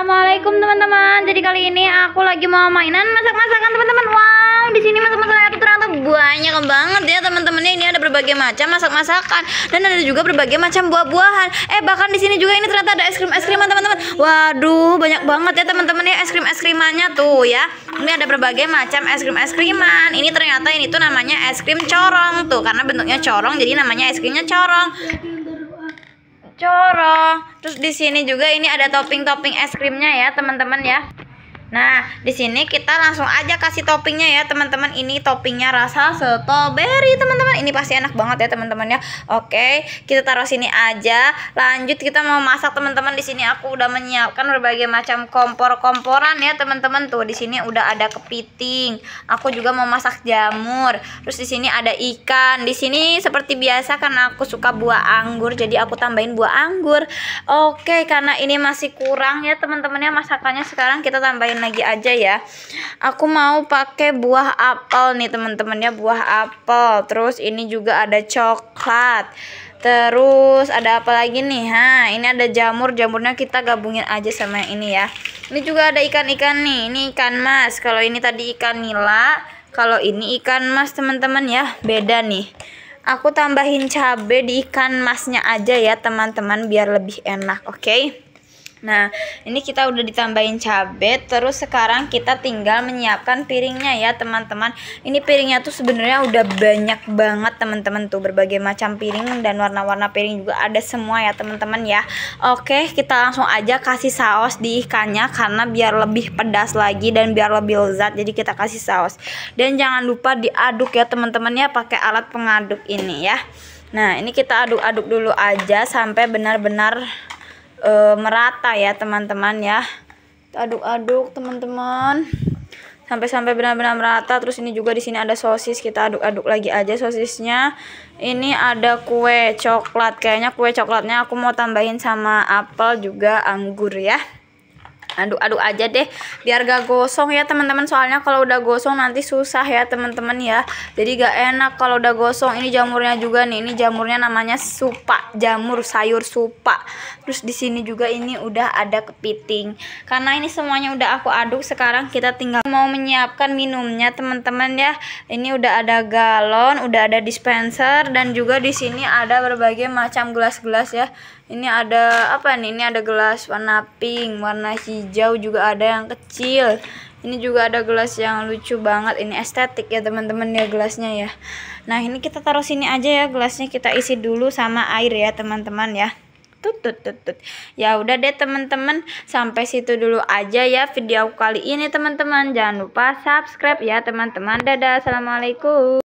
Assalamualaikum teman-teman. Jadi kali ini aku lagi mau mainan masak-masakan teman-teman. Wow, di sini masak-masakan aku ternyata banyak banget ya teman teman Ini ada berbagai macam masak-masakan dan ada juga berbagai macam buah-buahan. Eh, bahkan di sini juga ini ternyata ada es krim es kriman teman-teman. Waduh, banyak banget ya teman-teman ya es krim es krimannya tuh ya. Ini ada berbagai macam es krim es kriman. Ini ternyata ini tuh namanya es krim corong tuh karena bentuknya corong jadi namanya es krimnya corong corong. Terus di sini juga ini ada topping-topping es krimnya ya, teman-teman ya. Nah, di sini kita langsung aja kasih toppingnya ya, teman-teman. Ini toppingnya rasa strawberry, teman-teman. Ini pasti enak banget ya, teman-teman ya. Oke, kita taruh sini aja. Lanjut kita mau masak, teman-teman. Di sini aku udah menyiapkan berbagai macam kompor-komporan ya, teman-teman. Tuh, di sini udah ada kepiting. Aku juga mau masak jamur. Terus di sini ada ikan. Di sini seperti biasa karena aku suka buah anggur, jadi aku tambahin buah anggur. Oke, karena ini masih kurang ya, teman-teman ya masakannya sekarang kita tambahin lagi aja ya aku mau pakai buah apel nih teman-teman ya buah apel terus ini juga ada coklat Terus ada apa lagi nih? Ha, ini ada jamur. Jamurnya kita gabungin aja sama yang ini ya. Ini juga ada ikan-ikan nih. Ini ikan mas. Kalau ini tadi ikan nila, kalau ini ikan mas teman-teman ya. Beda nih. Aku tambahin cabe di ikan masnya aja ya teman-teman biar lebih enak, oke? Okay? Nah, ini kita udah ditambahin cabai, terus sekarang kita tinggal menyiapkan piringnya ya, teman-teman. Ini piringnya tuh sebenarnya udah banyak banget, teman-teman tuh berbagai macam piring dan warna-warna piring juga ada semua ya, teman-teman ya. Oke, kita langsung aja kasih saus di ikannya karena biar lebih pedas lagi dan biar lebih lezat. Jadi kita kasih saus. Dan jangan lupa diaduk ya, teman-teman ya, pakai alat pengaduk ini ya. Nah, ini kita aduk-aduk dulu aja sampai benar-benar e, merata ya teman-teman ya aduk-aduk teman-teman sampai-sampai benar-benar merata terus ini juga di sini ada sosis kita aduk-aduk lagi aja sosisnya ini ada kue coklat kayaknya kue coklatnya aku mau tambahin sama apel juga anggur ya aduk-aduk aja deh biar gak gosong ya teman-teman soalnya kalau udah gosong nanti susah ya teman-teman ya jadi gak enak kalau udah gosong ini jamurnya juga nih ini jamurnya namanya supa jamur sayur supa terus di sini juga ini udah ada kepiting karena ini semuanya udah aku aduk sekarang kita tinggal mau menyiapkan minumnya teman-teman ya ini udah ada galon udah ada dispenser dan juga di sini ada berbagai macam gelas-gelas ya ini ada apa nih ini ada gelas warna pink warna hijau hijau juga ada yang kecil ini juga ada gelas yang lucu banget ini estetik ya teman-teman ya gelasnya ya nah ini kita taruh sini aja ya gelasnya kita isi dulu sama air ya teman-teman ya tut tut ya udah deh teman-teman sampai situ dulu aja ya video kali ini teman-teman jangan lupa subscribe ya teman-teman dadah assalamualaikum